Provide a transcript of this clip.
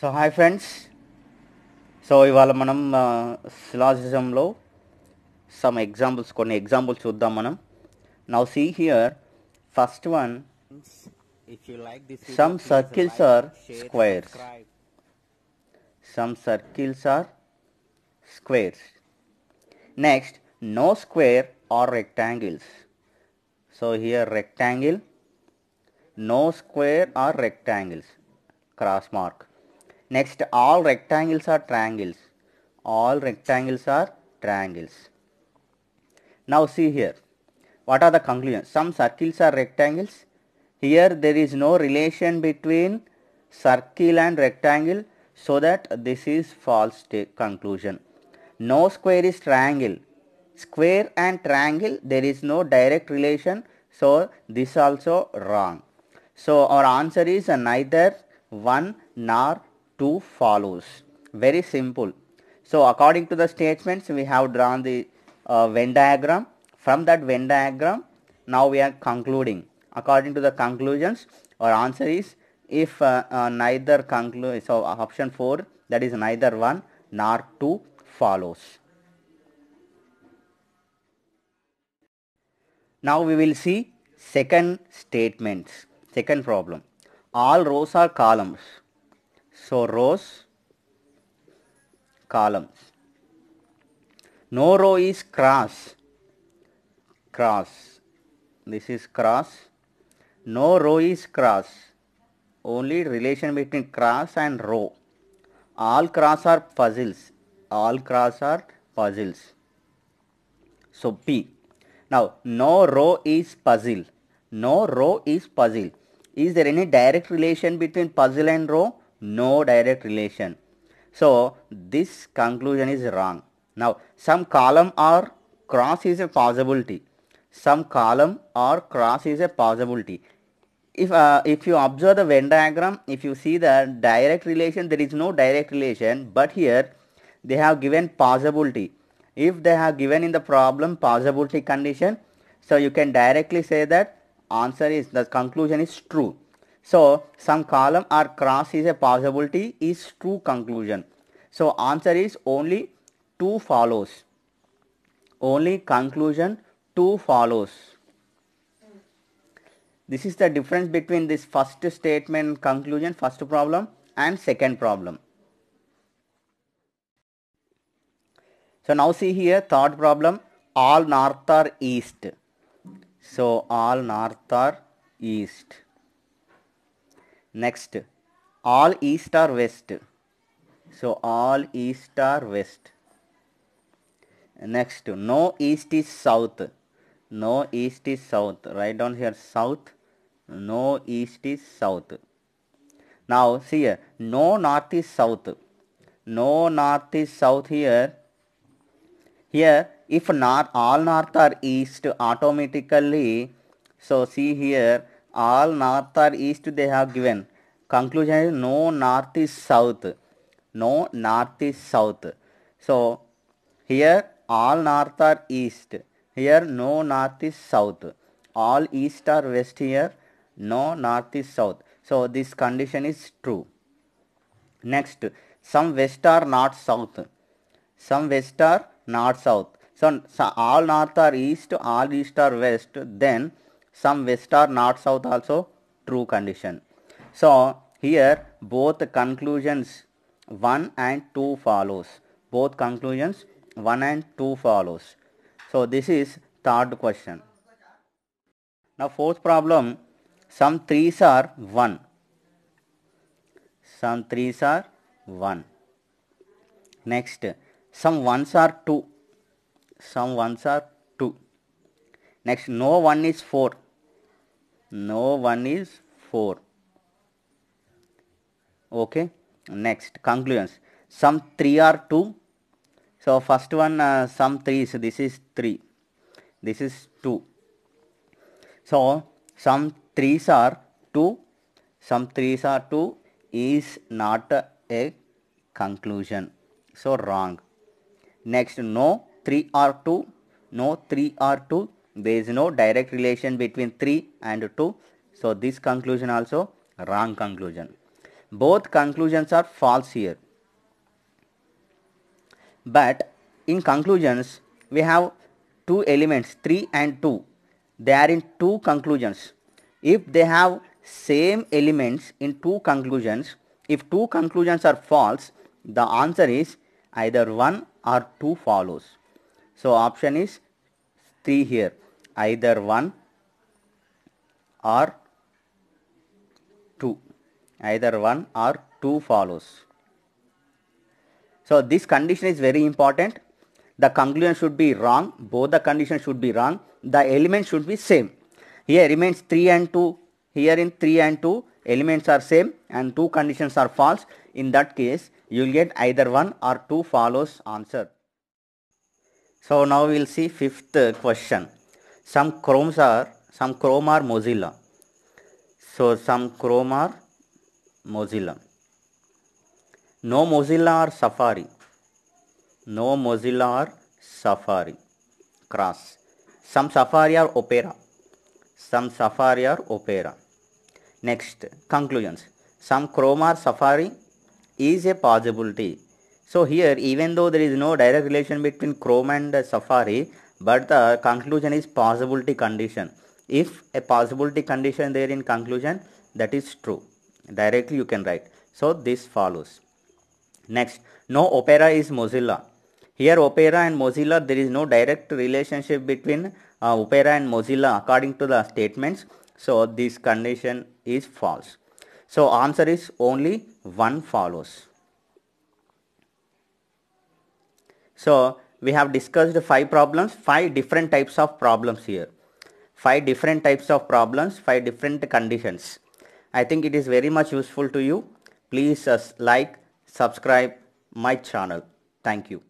So hi friends. So ivala manam uh, syllogism lo some examples konni examples chuddam manam. Now see here first one if you like this some circles are squares. Some circles are squares. Next no square or rectangles. So here rectangle no square or rectangles cross mark Next, all rectangles are triangles. All rectangles are triangles. Now see here. What are the conclusions? Some circles are rectangles. Here there is no relation between circle and rectangle. So that this is false conclusion. No square is triangle. Square and triangle there is no direct relation. So this also wrong. So our answer is neither 1 nor 2 follows. Very simple. So according to the statements we have drawn the uh, Venn diagram. From that Venn diagram now we are concluding. According to the conclusions our answer is if uh, uh, neither conclude so option 4 that is neither 1 nor 2 follows. Now we will see second statements, second problem. All rows are columns so rows, columns. No row is cross, cross. This is cross. No row is cross. Only relation between cross and row. All cross are puzzles. All cross are puzzles. So P. Now no row is puzzle. No row is puzzle. Is there any direct relation between puzzle and row? no direct relation. So this conclusion is wrong. Now some column or cross is a possibility. Some column or cross is a possibility. If, uh, if you observe the Venn diagram, if you see the direct relation, there is no direct relation, but here they have given possibility. If they have given in the problem possibility condition, so you can directly say that answer is, the conclusion is true. So some column or cross is a possibility is true conclusion. So answer is only two follows. Only conclusion two follows. This is the difference between this first statement conclusion first problem and second problem. So now see here third problem all north are east. So all north are east. Next, all east or west. So, all east or west. Next, no east is south. No east is south. Write down here south. No east is south. Now, see here, no north is south. No north is south here. Here, if north, all north are east automatically. So, see here, all north or east they have given conclusion is no north is south no north is south so here all north are east here no north is south all east are west here no north is south so this condition is true next some west are not south some west are not south so, so all north are east all east are west then some west or north south also true condition. So here both conclusions 1 and 2 follows. Both conclusions 1 and 2 follows. So this is third question. Now fourth problem some 3s are 1. Some 3s are 1. Next some 1s are 2. Some 1s are 2. Next no 1 is 4 no one is 4 okay next conclusions sum 3 are 2 so first one uh, sum 3 So this is 3 this is 2 so sum 3s are 2 sum 3s are 2 is not a conclusion so wrong next no 3 are 2 no 3 are 2 there is no direct relation between 3 and 2 so this conclusion also wrong conclusion both conclusions are false here but in conclusions we have two elements 3 and 2 they are in two conclusions if they have same elements in two conclusions if two conclusions are false the answer is either 1 or 2 follows so option is 3 here either 1 or 2 either 1 or 2 follows. So this condition is very important. The conclusion should be wrong. Both the conditions should be wrong. The element should be same. Here remains 3 and 2. Here in 3 and 2 elements are same and 2 conditions are false. In that case you will get either 1 or 2 follows answer. So now we will see fifth question some chromes are some chrome are mozilla so some chrome are mozilla no mozilla or safari no mozilla or safari cross some safari or opera some safari or opera next conclusions some chrome or safari is a possibility so here even though there is no direct relation between chrome and safari but the conclusion is possibility condition if a possibility condition there in conclusion that is true directly you can write so this follows next no opera is mozilla here opera and mozilla there is no direct relationship between uh, opera and mozilla according to the statements so this condition is false so answer is only one follows so we have discussed five problems, five different types of problems here. Five different types of problems, five different conditions. I think it is very much useful to you. Please uh, like, subscribe my channel. Thank you.